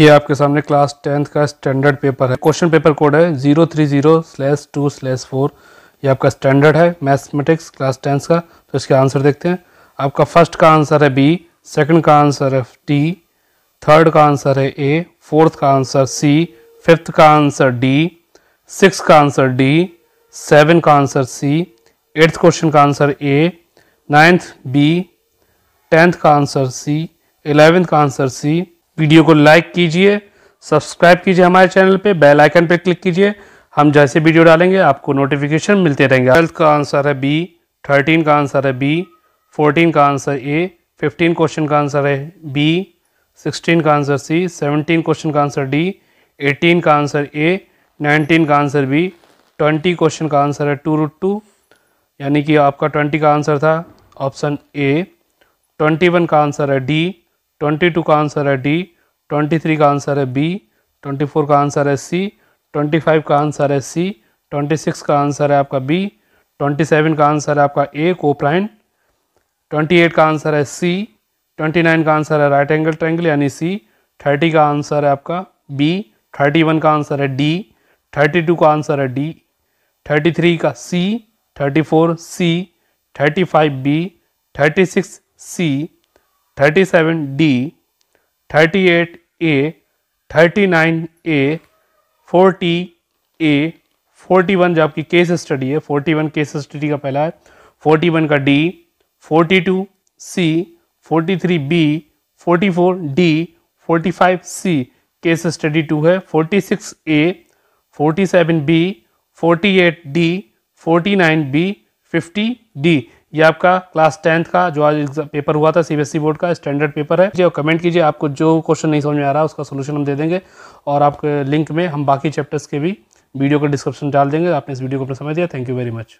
ये आपके सामने क्लास टेंथ का स्टैंडर्ड पेपर है क्वेश्चन पेपर कोड है zero three zero slash two slash four ये आपका स्टैंडर्ड है मैथमेटिक्स क्लास टेंथ का तो इसके आंसर देखते हैं आपका फर्स्ट का आंसर है बी सेकंड का आंसर है टी थर्ड का आंसर है ए फोर्थ का आंसर सी फिफ्थ का आंसर डी सिक्स का आंसर डी सेवन का आंसर सी एट्थ क्वेश्चन का answer A ninth B tenth का आंसर सी एलेवेंथ का आंसर सी वीडियो को लाइक कीजिए सब्सक्राइब कीजिए हमारे चैनल पे बेल आइकन पे क्लिक कीजिए हम जैसे वीडियो डालेंगे आपको नोटिफिकेशन मिलते रहेंगे ट्वेल्थ का आंसर है बी थर्टीन का आंसर है बी फोर्टीन का आंसर ए फिफ्टीन क्वेश्चन का आंसर है बी सिक्सटीन का आंसर सी सेवनटीन क्वेश्चन का आंसर डी एटीन का आंसर ए नाइनटीन का आंसर बी ट्वेंटी क्वेश्चन का आंसर है टू रूट टू यानी कि आपका ट्वेंटी का आंसर था ऑप्शन ए ट्वेंटी वन का आंसर है डी ट्वेंटी टू का आंसर है डी ट्वेंटी थ्री का आंसर है बी ट्वेंटी फोर का आंसर है सी ट्वेंटी फाइव का आंसर है सी ट्वेंटी सिक्स का आंसर है आपका बी ट्वेंटी सेवन का आंसर है आपका ए कोप्राइन ट्वेंटी एट का आंसर है सी ट्वेंटी नाइन का आंसर है राइट एंगल ट्रैंगल यानी सी थर्टी का आंसर है आपका बी थर्टी वन का आंसर है डी थर्टी टू का आंसर है डी थर्टी थ्री का C thirty four C thirty five B thirty six C 37D, 38A, 39A, 40A, 41 जो आपकी केस स्टडी है 41 केस स्टडी का पहला है 41 का D, 42C, 43B, 44D, 45C case study to है 46A, 47B, 48D, 49B, 50D ये आपका क्लास टेंथ का जो आज पेपर हुआ था सीबीएसई बोर्ड e का स्टैंडर्ड पेपर है और कमेंट कीजिए आपको जो क्वेश्चन नहीं समझ में आ रहा उसका सोल्यूशन हम दे देंगे और आपके लिंक में हम बाकी चैप्टर्स के भी वीडियो का डिस्क्रिप्शन डाल देंगे आपने इस वीडियो को अपना समय दिया थैंक यू वेरी मच